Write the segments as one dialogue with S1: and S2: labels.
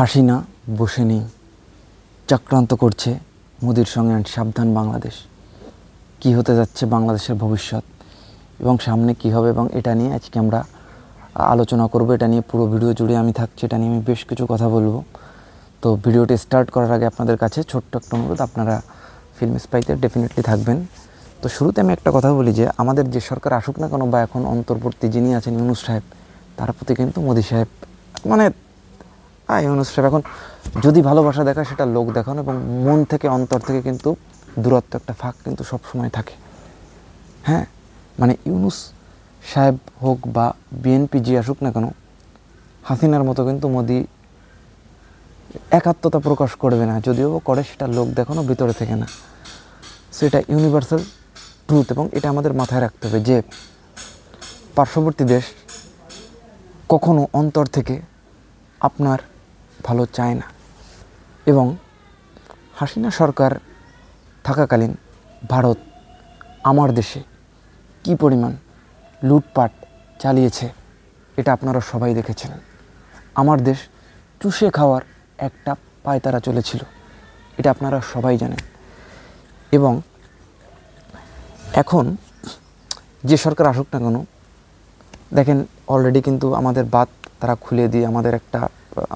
S1: হাসিনা বসে নেই চক্রান্ত করছে মোদির সঙ্গে সাবধান বাংলাদেশ কি হতে যাচ্ছে বাংলাদেশের ভবিষ্যৎ এবং সামনে কি হবে এবং এটা নিয়ে আজকে আমরা আলোচনা করব এটা নিয়ে পুরো ভিডিও জুড়ে আমি থাকছি এটা নিয়ে আমি বেশ কিছু কথা বলবো তো ভিডিওটি স্টার্ট করার আগে আপনাদের কাছে ছোট্ট একটা অনুরোধ আপনারা ফিল্ম স্পাইতে ডেফিনেটলি থাকবেন তো শুরুতে আমি একটা কথা বলি যে আমাদের যে সরকার আসুক না কেন বা এখন অন্তর্বর্তী যিনি আছেন ইউনুস সাহেব তার প্রতি কিন্তু মোদী সাহেব মানে হ্যাঁ ইউনুস সাহেব এখন যদি ভালোবাসা দেখায় সেটা লোক দেখানো এবং মন থেকে অন্তর থেকে কিন্তু দূরত্ব একটা ফাঁক কিন্তু সব সময় থাকে হ্যাঁ মানে ইউনুস সাহেব হোক বা বিএনপি জি আসুক না কেন হাসিনার মতো কিন্তু মোদি একাত্মতা প্রকাশ করবে না যদিও করে সেটা লোক দেখানো ভিতরে থেকে না সো এটা ইউনিভার্সাল ট্রুথ এবং এটা আমাদের মাথায় রাখতে হবে যে পার্শ্ববর্তী দেশ কখনো অন্তর থেকে আপনার ভালো চায় না এবং হাসিনা সরকার থাকাকালীন ভারত আমার দেশে কি পরিমাণ লুটপাট চালিয়েছে এটা আপনারা সবাই দেখেছেন আমার দেশ চুষে খাওয়ার একটা পায়তারা চলেছিল এটা আপনারা সবাই জানেন এবং এখন যে সরকার আসুক না কেন দেখেন অলরেডি কিন্তু আমাদের বাদ তারা খুলে দিয়ে আমাদের একটা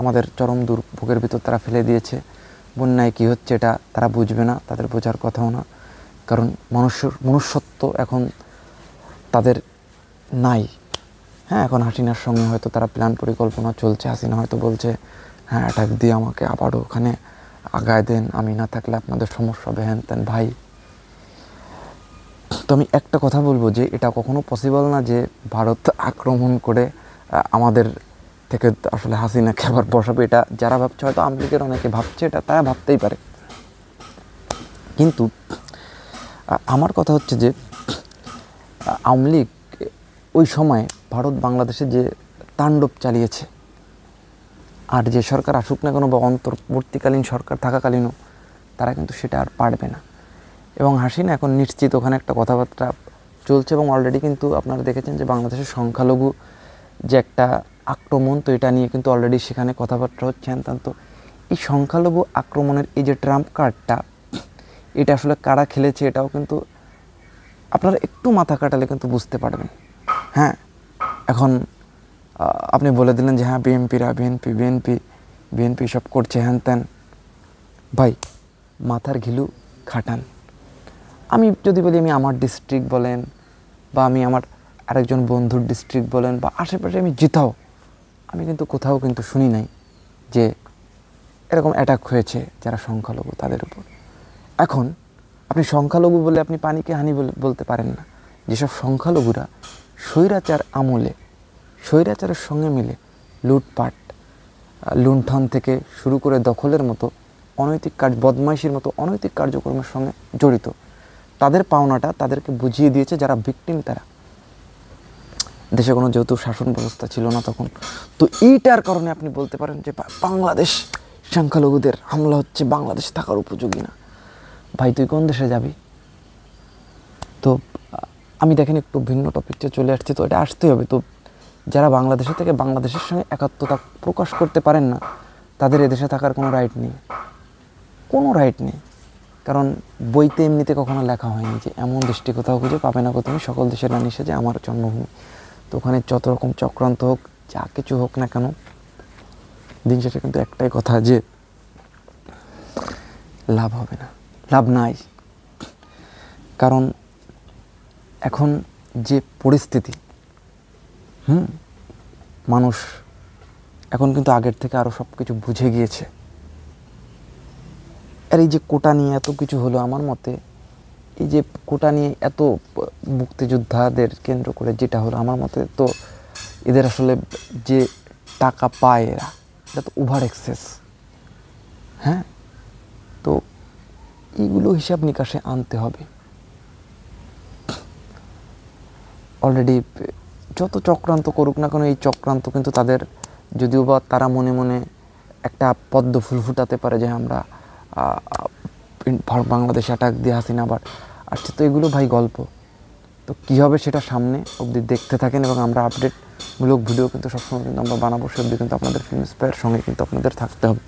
S1: আমাদের চরম দুর্ভোগের ভিতর তারা ফেলে দিয়েছে বন্যায় কী হচ্ছে এটা তারা বুঝবে না তাদের বোঝার কথাও না কারণ মনুষ্য মনুষ্যত্ব এখন তাদের নাই হ্যাঁ এখন হাসিনার সঙ্গে হয়তো তারা প্ল্যান পরিকল্পনা চলছে হাসিনা হয়তো বলছে হ্যাঁ অ্যাটাক দিয়ে আমাকে আবার ওখানে আগায় দেন আমি না থাকলে আপনাদের সমস্যা হবে হ্যান তেন ভাই তো আমি একটা কথা বলবো যে এটা কখনো পসিবল না যে ভারত আক্রমণ করে আমাদের থেকে আসলে হাসিনাকে আবার বসাবে এটা যারা ভাবছে হয়তো আমেরিকার অনেকে ভাবছে এটা তারা ভাবতেই পারে কিন্তু আমার কথা হচ্ছে যে আওয়ামী লীগ ওই সময় ভারত বাংলাদেশে যে তাণ্ডব চালিয়েছে আর যে সরকার আসুক না কেন বা অন্তর্বর্তীকালীন সরকার থাকাকালীনও তারা কিন্তু সেটা আর পারবে না এবং হাসিনা এখন নিশ্চিত ওখানে একটা কথাবার্তা চলছে এবং অলরেডি কিন্তু আপনারা দেখেছেন যে বাংলাদেশের সংখ্যালঘু যে একটা আক্রমণ তো এটা নিয়ে কিন্তু অলরেডি সেখানে কথাবার্তা হচ্ছে তো এই সংখ্যালঘু আক্রমণের এই যে ট্রাম্প কার্ডটা এটা আসলে কারা খেলেছে এটাও কিন্তু আপনারা একটু মাথা কাটালে কিন্তু বুঝতে পারবেন হ্যাঁ এখন আপনি বলে দিলেন যে হ্যাঁ বিএনপিরা বিএনপি বিএনপি বিএনপি সব করছে হ্যান ত্যান ভাই মাথার ঘিলু খাটান আমি যদি বলি আমি আমার ডিস্ট্রিক্ট বলেন বা আমি আমার আরেকজন বন্ধুর ডিস্ট্রিক্ট বলেন বা আশেপাশে আমি জিতাও আমি কিন্তু কোথাও কিন্তু শুনি নাই যে এরকম অ্যাটাক হয়েছে যারা সংখ্যালঘু তাদের উপর এখন আপনি সংখ্যালঘু বলে আপনি পানিকে হানি বলতে পারেন না যেসব সংখ্যালঘুরা স্বৈরাচার আমলে স্বৈরাচারের সঙ্গে মিলে লুটপাট লুণ্ঠন থেকে শুরু করে দখলের মতো অনৈতিক কাজ বদমাইশির মতো অনৈতিক কার্যক্রমের সঙ্গে জড়িত তাদের পাওনাটা তাদেরকে বুঝিয়ে দিয়েছে যারা ভিকটিম তারা দেশে কোনো যেহেতু শাসন ব্যবস্থা ছিল না তখন তো এইটার কারণে আপনি বলতে পারেন যে বাংলাদেশ সংখ্যালঘুদের হামলা হচ্ছে বাংলাদেশ থাকার উপযোগী না ভাই তুই কোন দেশে যাবি তো আমি দেখেন একটু ভিন্ন টপিকটা চলে আসছি তো এটা আসতেই হবে তো যারা বাংলাদেশে থেকে বাংলাদেশের সঙ্গে একাত্মতা প্রকাশ করতে পারেন না তাদের এদেশে থাকার কোনো রাইট নেই কোনো রাইট নেই কারণ বইতে এমনিতে কখনো লেখা হয়নি যে এমন দৃষ্টি কোথাও খুঁজে পাবে না কোথাও সকল দেশের রানী যে আমার জন্মভূমি তো ওখানে যত রকম চক্রান্ত হোক যা কিছু হোক না কেন দিন শেষে কিন্তু একটাই কথা যে লাভ হবে না লাভ নাই কারণ এখন যে পরিস্থিতি হুম মানুষ এখন কিন্তু আগের থেকে আরও সব কিছু বুঝে গিয়েছে আর এই যে কোটা নিয়ে এত কিছু হলো আমার মতে এই যে কোটা নিয়ে এত মুক্তিযোদ্ধাদের কেন্দ্র করে যেটা হলো আমার মতে তো এদের আসলে যে টাকা পায় এরা এটা তো ওভার এক্সেস হ্যাঁ তো এইগুলো হিসাব নিকাশে আনতে হবে অলরেডি যত চক্রান্ত করুক না কেন এই চক্রান্ত কিন্তু তাদের যদিও বা তারা মনে মনে একটা পদ্ম ফুল ফুটাতে পারে যে আমরা বাংলাদেশ অ্যাটাক দিয়ে হাসিনা আবার আচ্ছা তো এগুলো ভাই গল্প তো কী হবে সেটা সামনে অবধি দেখতে থাকেন এবং আমরা আপডেটমূলক ভিডিও কিন্তু সবসময় কিন্তু আমরা বানাবো সে অবধি কিন্তু আপনাদের ফিল্ম স্পেয়ার সঙ্গে কিন্তু আপনাদের থাকতে হবে